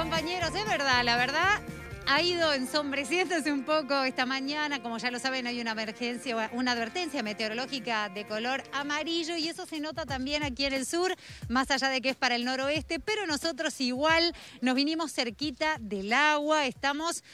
Compañeros, es verdad, la verdad ha ido ensombreciéndose un poco esta mañana. Como ya lo saben, hay una emergencia, una advertencia meteorológica de color amarillo y eso se nota también aquí en el sur, más allá de que es para el noroeste, pero nosotros igual nos vinimos cerquita del agua, estamos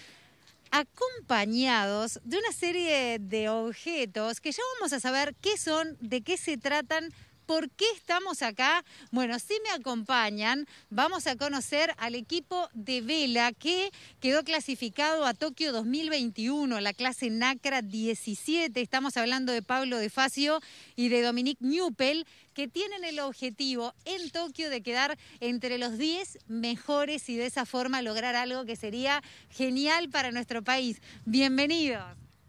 acompañados de una serie de objetos que ya vamos a saber qué son, de qué se tratan ¿Por qué estamos acá? Bueno, si me acompañan, vamos a conocer al equipo de vela que quedó clasificado a Tokio 2021, la clase NACRA 17. Estamos hablando de Pablo De Facio y de Dominique Newpel, que tienen el objetivo en Tokio de quedar entre los 10 mejores y de esa forma lograr algo que sería genial para nuestro país. Bienvenidos.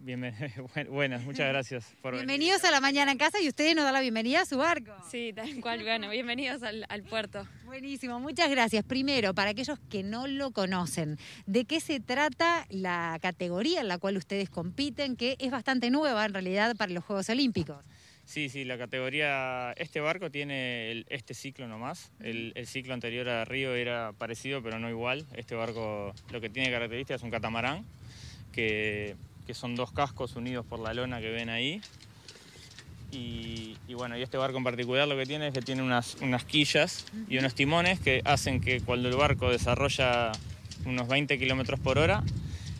buenas, muchas gracias. Por bienvenidos a la mañana en casa y ustedes nos dan la bienvenida a su barco. Sí, tal cual, bueno, bienvenidos al, puerto. Buenísimo, muchas gracias. Primero, para aquellos que no lo conocen, ¿de qué se trata la categoría en la cual ustedes compiten, que es bastante nueva en realidad para los Juegos Olímpicos? Sí, sí, la categoría, este barco tiene este ciclo nomás, el, el ciclo anterior a Río era parecido pero no igual, este barco lo que tiene característica es un catamarán que que son dos cascos unidos por la lona que ven ahí. Y, bueno, y este barco en particular lo que tiene es que tiene unas, quillas y unos timones que hacen que cuando el barco desarrolla unos 20 kilómetros por hora,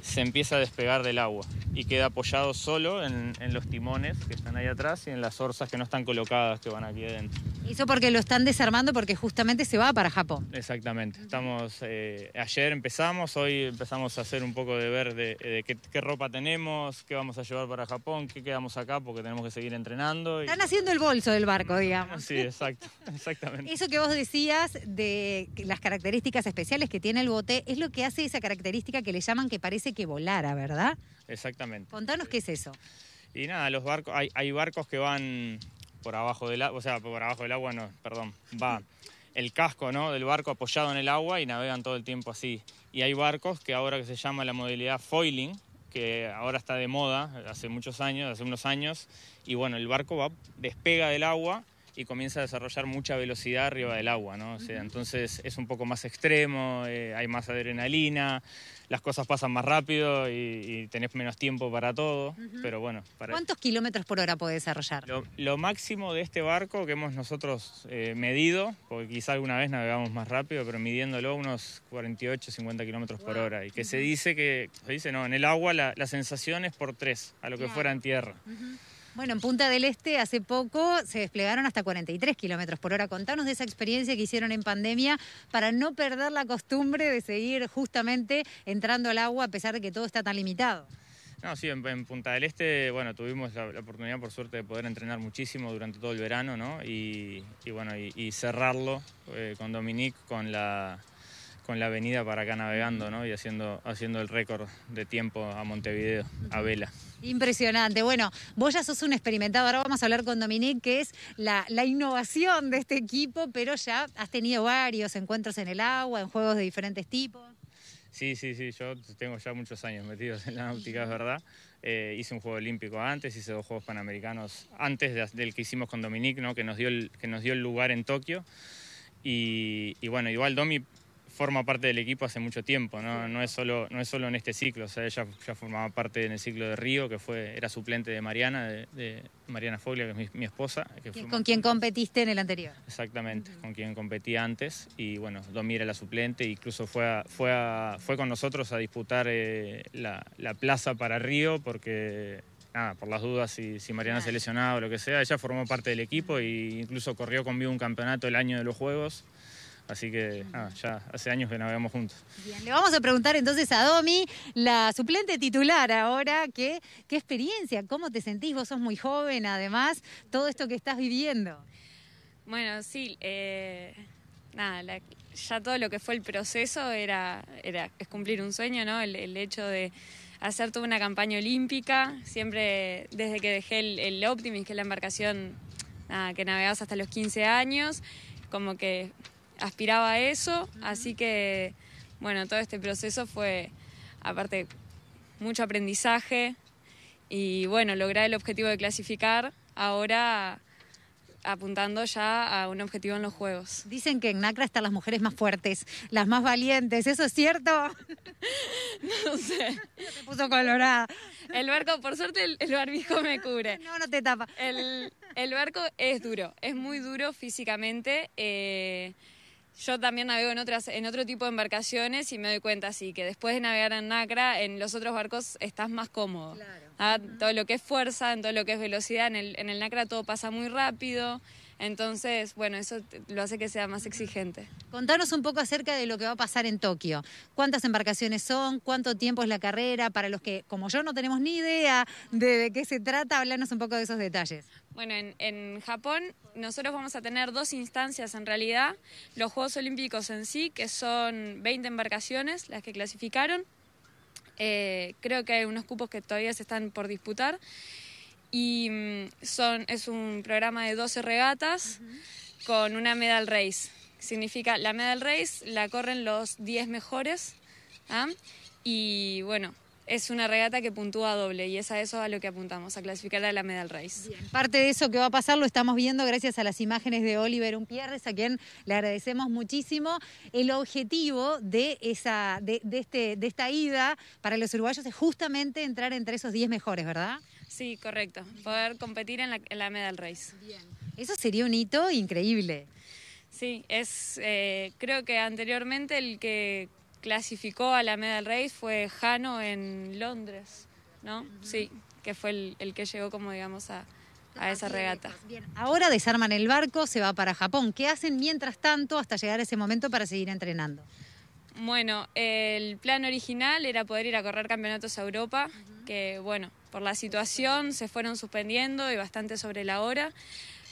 se empieza a despegar del agua y queda apoyado solo en, en los timones que están ahí atrás y en las orzas que no están colocadas que van aquí adentro. Eso porque lo están desarmando porque justamente se va para Japón. Exactamente. Estamos, eh, ayer empezamos, hoy empezamos a hacer un poco de ver de, qué, ropa tenemos, qué vamos a llevar para Japón, qué quedamos acá porque tenemos que seguir entrenando. Están haciendo el bolso del barco, digamos. Sí, exacto, exactamente. Eso que vos decías de las características especiales que tiene el bote es lo que hace esa característica que le llaman que parece que volara, ¿verdad? Exactamente. Contanos qué es eso. Y nada, los barcos, hay barcos que van por abajo del agua, o sea, por abajo del agua no, perdón, va el casco ¿no? del barco apoyado en el agua y navegan todo el tiempo así. Y hay barcos que ahora que se llama la modalidad foiling, que ahora está de moda hace muchos años, hace unos años, y bueno, el barco va, despega del agua y comienza a desarrollar mucha velocidad arriba del agua, ¿no? entonces es un poco más extremo, eh, hay más adrenalina, las cosas pasan más rápido y, tenés menos tiempo para todo, pero bueno. ¿Cuántos kilómetros por hora puede desarrollar? Lo, máximo de este barco que hemos nosotros eh, medido, porque quizá alguna vez navegamos más rápido, pero midiéndolo unos 48, 50 kilómetros por hora. Y que se dice que, dice, no, en el agua la, la sensación es por tres, a lo que fuera en tierra. Bueno, en Punta del Este hace poco se desplegaron hasta 43 kilómetros por hora. Contanos de esa experiencia que hicieron en pandemia para no perder la costumbre de seguir justamente entrando al agua a pesar de que todo está tan limitado. No, sí, en, Punta del Este, bueno, tuvimos la, oportunidad, por suerte, de poder entrenar muchísimo durante todo el verano, ¿no? Y, bueno, y, cerrarlo eh, con Dominique, con la, con la avenida para acá navegando ¿no? y haciendo, haciendo el récord de tiempo a Montevideo, a vela. Impresionante. Bueno, vos ya sos un experimentado. Ahora vamos a hablar con Dominique, que es la, innovación de este equipo, pero ya has tenido varios encuentros en el agua, en juegos de diferentes tipos. Sí, sí, sí, yo tengo ya muchos años metidos en la náutica, es verdad. Eh, hice un juego olímpico antes, hice dos juegos panamericanos antes del que hicimos con Dominique, ¿no? que, nos dio el, que nos dio el lugar en Tokio. Y, y bueno, igual Domi forma parte del equipo hace mucho tiempo, no, es, solo, no es solo en este ciclo, o sea, ella ya formaba parte en el ciclo de Río, que fue, era suplente de Mariana, de, Mariana Foglia, que es mi, esposa. ¿Con quien competiste en el anterior? Exactamente, con quien competí antes, y bueno, Domi era la suplente, incluso fue, fue, fue con nosotros a disputar eh, la, plaza para Río, porque nada, por las dudas, si, Mariana se lesionaba o lo que sea, ella formó parte del equipo e incluso corrió conmigo un campeonato el año de los Juegos. Así que ya hace años que navegamos juntos. Bien, le vamos a preguntar entonces a Domi, la suplente titular ahora, ¿qué, qué experiencia? ¿Cómo te sentís? Vos sos muy joven, además, todo esto que estás viviendo. Bueno, sí, eh, nada, ya todo lo que fue el proceso era, es cumplir un sueño, ¿no? El, hecho de hacer toda una campaña olímpica, siempre desde que dejé el, el que es la embarcación que navegabas hasta los 15 años, como que aspiraba a eso, así que bueno, todo este proceso fue, aparte, mucho aprendizaje y bueno, lograr el objetivo de clasificar ahora apuntando ya a un objetivo en los Juegos. Dicen que en Nacra están las mujeres más fuertes, las más valientes, ¿eso es cierto? no sé. se puso colorada. El barco, por suerte el, barbijo me cubre. no, no te tapa. El, barco es duro, es muy duro físicamente. Eh, yo también navego en otras, en otro tipo de embarcaciones y me doy cuenta así que después de navegar en Nacra, en los otros barcos estás más cómodo. ¿ah? Todo lo que es fuerza, en todo lo que es velocidad, en el, en el Nacra todo pasa muy rápido. Entonces, bueno, eso lo hace que sea más exigente. Contanos un poco acerca de lo que va a pasar en Tokio. ¿Cuántas embarcaciones son? ¿Cuánto tiempo es la carrera? Para los que, como yo, no tenemos ni idea de, qué se trata, hablarnos un poco de esos detalles. Bueno, en, Japón nosotros vamos a tener dos instancias en realidad. Los Juegos Olímpicos en sí, que son 20 embarcaciones las que clasificaron. Eh, creo que hay unos cupos que todavía se están por disputar y mm, es un programa de 12 regatas con una medal race. Significa la medal race la corren los 10 mejores ¿ah? y bueno, es una regata que puntúa doble y es a eso a lo que apuntamos, a clasificar a la medal race. Parte de eso que va a pasar lo estamos viendo gracias a las imágenes de Oliver Umpierres, a quien le agradecemos muchísimo. El objetivo de, este, de esta ida para los uruguayos es justamente entrar entre esos 10 mejores, ¿verdad? Sí, correcto. Poder competir en la, medal race. Bien. Eso sería un hito increíble. Sí, es eh, creo que anteriormente el que clasificó a la medal race fue Jano en Londres, ¿no? Sí, que fue el, que llegó como digamos a, ah, esa regata. Bien, ahora desarman el barco, se va para Japón. ¿Qué hacen mientras tanto hasta llegar a ese momento para seguir entrenando? Bueno, el plan original era poder ir a correr campeonatos a Europa que bueno, por la situación se fueron suspendiendo y bastante sobre la hora.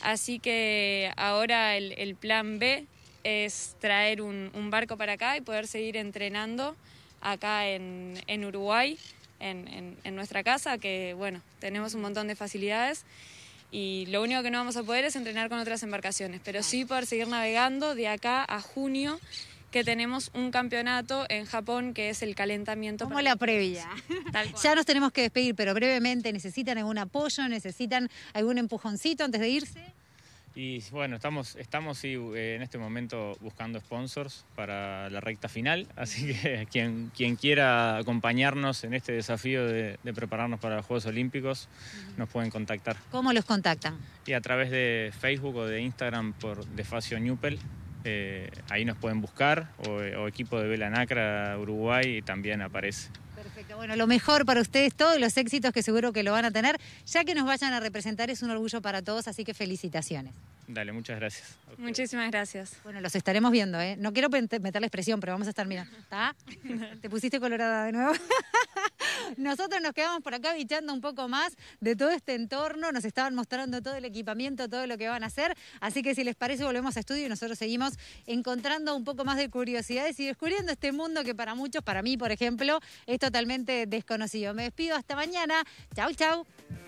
Así que ahora el, plan B es traer un, barco para acá y poder seguir entrenando acá en, Uruguay, en, en nuestra casa, que bueno, tenemos un montón de facilidades y lo único que no vamos a poder es entrenar con otras embarcaciones, pero sí poder seguir navegando de acá a junio que tenemos un campeonato en Japón que es el calentamiento. Como la previa. Ya nos tenemos que despedir, pero brevemente, ¿necesitan algún apoyo? ¿Necesitan algún empujoncito antes de irse? Y bueno, estamos, estamos eh, en este momento buscando sponsors para la recta final, así que quien, quien quiera acompañarnos en este desafío de, prepararnos para los Juegos Olímpicos, nos pueden contactar. ¿Cómo los contactan? Y a través de Facebook o de Instagram por Defacio Newpel, eh, ahí nos pueden buscar, o, equipo de Vela Nacra Uruguay también aparece. Perfecto, bueno, lo mejor para ustedes, todos los éxitos que seguro que lo van a tener, ya que nos vayan a representar es un orgullo para todos, así que felicitaciones. Dale, muchas gracias. Muchísimas gracias. Bueno, los estaremos viendo, ¿eh? No quiero meter la expresión, pero vamos a estar mirando. ¿Está? ¿Te pusiste colorada de nuevo? Nosotros nos quedamos por acá bichando un poco más de todo este entorno. Nos estaban mostrando todo el equipamiento, todo lo que van a hacer. Así que si les parece, volvemos a estudio y nosotros seguimos encontrando un poco más de curiosidades y descubriendo este mundo que para muchos, para mí, por ejemplo, es totalmente desconocido. Me despido hasta mañana. Chau, chau.